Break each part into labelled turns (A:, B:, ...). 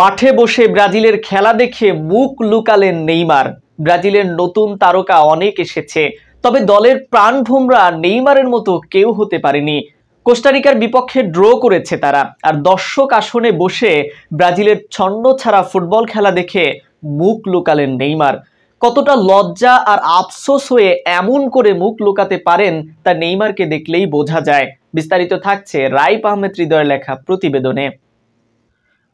A: মাঠে বসে ব্রাজিলের খেলা দেখে মুখ লুকালেন নেইমার ব্রাজিলের নতুন তারকা অনেক এসেছে তবে দলের প্রাণভোমরা নেইমারের মতো কেউ হতে পারেনি কোস্টারিকার বিপক্ষে ড্র করেছে তারা আর দর্শক আসনে বসে ব্রাজিলের ছন্ন ছাড়া ফুটবল খেলা দেখে মুখ লুকালেন নেইমার কতটা লজ্জা আর আফসোস হয়ে এমন করে মুখ লুকাতে পারেন তা নেইমারকে দেখলেই বোঝা যায় বিস্তারিত থাকছে রাইপ আহমেদ হৃদয় লেখা প্রতিবেদনে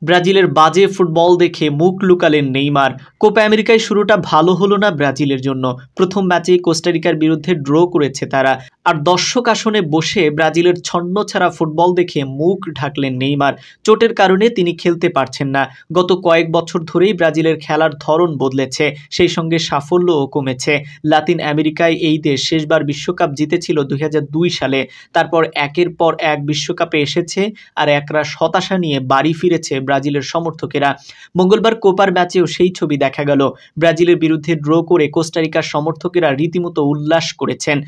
A: ব্রাজিলের বাজে ফুটবল দেখে মুখ লুকালেন নেইমার কোপা আমেরিকায় শুরুটা ভালো হলো না ব্রাজিলের জন্য প্রথম ম্যাচে কোস্টারিকার বিরুদ্ধে ড্র করেছে তারা আর দর্শক আসনে বসে ব্রাজিলের ছন্ন ছাড়া ফুটবল দেখে মুখ ঢাকলেন নেইমার চোটের কারণে তিনি খেলতে পারছেন না গত কয়েক বছর ধরেই ব্রাজিলের খেলার ধরন বদলেছে সেই সঙ্গে সাফল্যও কমেছে লাতিন আমেরিকায় এই দেশ শেষবার বিশ্বকাপ জিতেছিল দুই সালে তারপর একের পর এক বিশ্বকাপে এসেছে আর একরা হতাশা নিয়ে বাড়ি ফিরেছে ব্রাজিলের সমর্থকেরা মঙ্গলবার কোপার ম্যাচেও সেই ছবি দেখা গেল ব্রাজিলের বিরুদ্ধে ড্র করে কোস্টারিকার সমর্থকেরা রীতিমতো উল্লাস করেছেন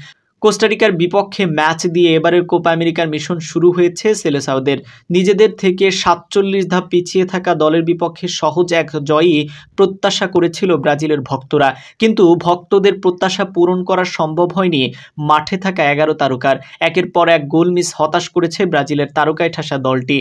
A: কোস্টারিকার বিপক্ষে ম্যাচ দিয়ে এবারের কোপা আমেরিকার মিশন শুরু হয়েছে সেলেসাওদের নিজেদের থেকে সাতচল্লিশ ধাপ পিছিয়ে থাকা দলের বিপক্ষে সহজ এক জয়ই প্রত্যাশা করেছিল ব্রাজিলের ভক্তরা কিন্তু ভক্তদের প্রত্যাশা পূরণ করা সম্ভব হয়নি মাঠে থাকা এগারো তারকার একের পর এক গোল মিস হতাশ করেছে ব্রাজিলের তারকায় ঠাসা দলটি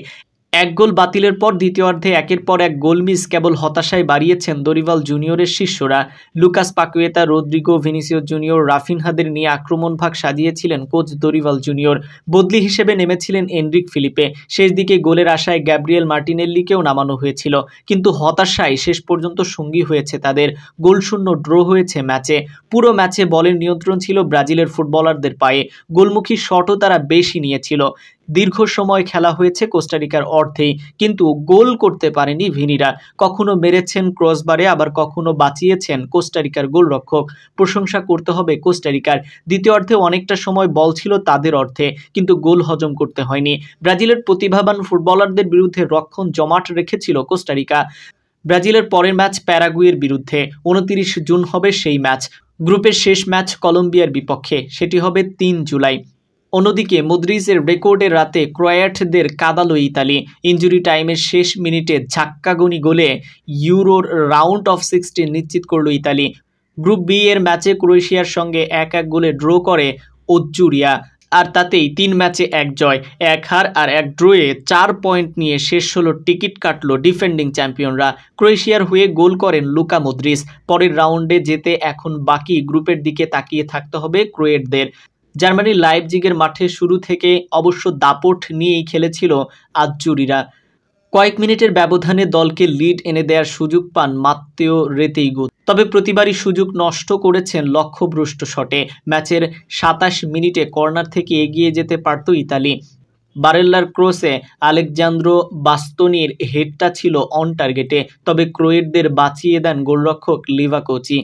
A: এক গোল বাতিলের পর দ্বিতীয়ার্ধে একের পর এক গোল মিস কেবল হতাশায় বাড়িয়েছেন দরিবাল জুনিয়রের শিষ্যরা Lucas Paqueta Rodrygo Vinicius Junior রাফিনহাদের নিয়ে আক্রমণ ভাগ সাজিয়েছিলেন কোচ দরিবাল জুনিয়র বদলি হিসেবে নেমেছিলেন এন্ড্রিক ফিলিপে শেষ দিকে গোলের আশায় গ্যাব্রিয়েল মার্টিনেল্লিকেও নামানো হয়েছিল কিন্তু হতাশায় শেষ পর্যন্ত সঙ্গী হয়েছে তাদের গোলশূন্য ড্র হয়েছে ম্যাচে পুরো ম্যাচে বলের নিয়ন্ত্রণ ছিল ব্রাজিলের ফুটবলারদের পায়ে গোলমুখী শটও তারা বেশি নিয়েছিল দীর্ঘ সময় খেলা হয়েছে কোস্টারিকার অর্থে কিন্তু গোল করতে পারেনি ভিনিরা কখনো মেরেছেন ক্রসবারে আবার কখনো বাঁচিয়েছেন কোস্টারিকার গোলরক্ষক প্রশংসা করতে হবে কোস্টারিকার অর্থে অনেকটা সময় বল ছিল তাদের অর্থে কিন্তু গোল হজম করতে হয়নি ব্রাজিলের প্রতিভাবান ফুটবলারদের বিরুদ্ধে রক্ষণ জমাট রেখেছিল কোস্টারিকা ব্রাজিলের পরের ম্যাচ প্যারাগুয়ের বিরুদ্ধে উনতিরিশ জুন হবে সেই ম্যাচ গ্রুপের শেষ ম্যাচ কলম্বিয়ার বিপক্ষে সেটি হবে তিন জুলাই অন্যদিকে মুদ্রিজের রেকর্ডের রাতে ক্রয়াটদের কাদালো ইতালি ইঞ্জুরি টাইমের শেষ মিনিটে ঝাক্কাগুনি গোলে ইউরোর রাউন্ড অফ সিক্সটিন নিশ্চিত করল ইতালি গ্রুপ বি এর ম্যাচে ক্রোয়েশিয়ার সঙ্গে এক এক গোলে ড্র করে ওজ্জুরিয়া আর তাতেই তিন ম্যাচে এক জয় এক হার আর এক ড্রয়ে চার পয়েন্ট নিয়ে শেষ হলো টিকিট কাটল ডিফেন্ডিং চ্যাম্পিয়নরা ক্রোয়েশিয়ার হয়ে গোল করেন লুকা মুদ্রিস পরের রাউন্ডে যেতে এখন বাকি গ্রুপের দিকে তাকিয়ে থাকতে হবে ক্রোয়েটদের জার্মানির জিগের মাঠে শুরু থেকে অবশ্য দাপট নিয়েই খেলেছিল আজ্জুরিরা কয়েক মিনিটের ব্যবধানে দলকে লিড এনে দেওয়ার সুযোগ পান মাত্তেও রেতেইগু তবে প্রতিবারই সুযোগ নষ্ট করেছেন লক্ষ্যভ্রষ্ট শটে ম্যাচের সাতাশ মিনিটে কর্নার থেকে এগিয়ে যেতে পারত ইতালি বারেল্লার ক্রোসে আলেকজান্দ্রো বাস্তনির হেডটা ছিল অন টার্গেটে তবে ক্রোয়েটদের বাঁচিয়ে দেন গোলরক্ষক লিভাকোচি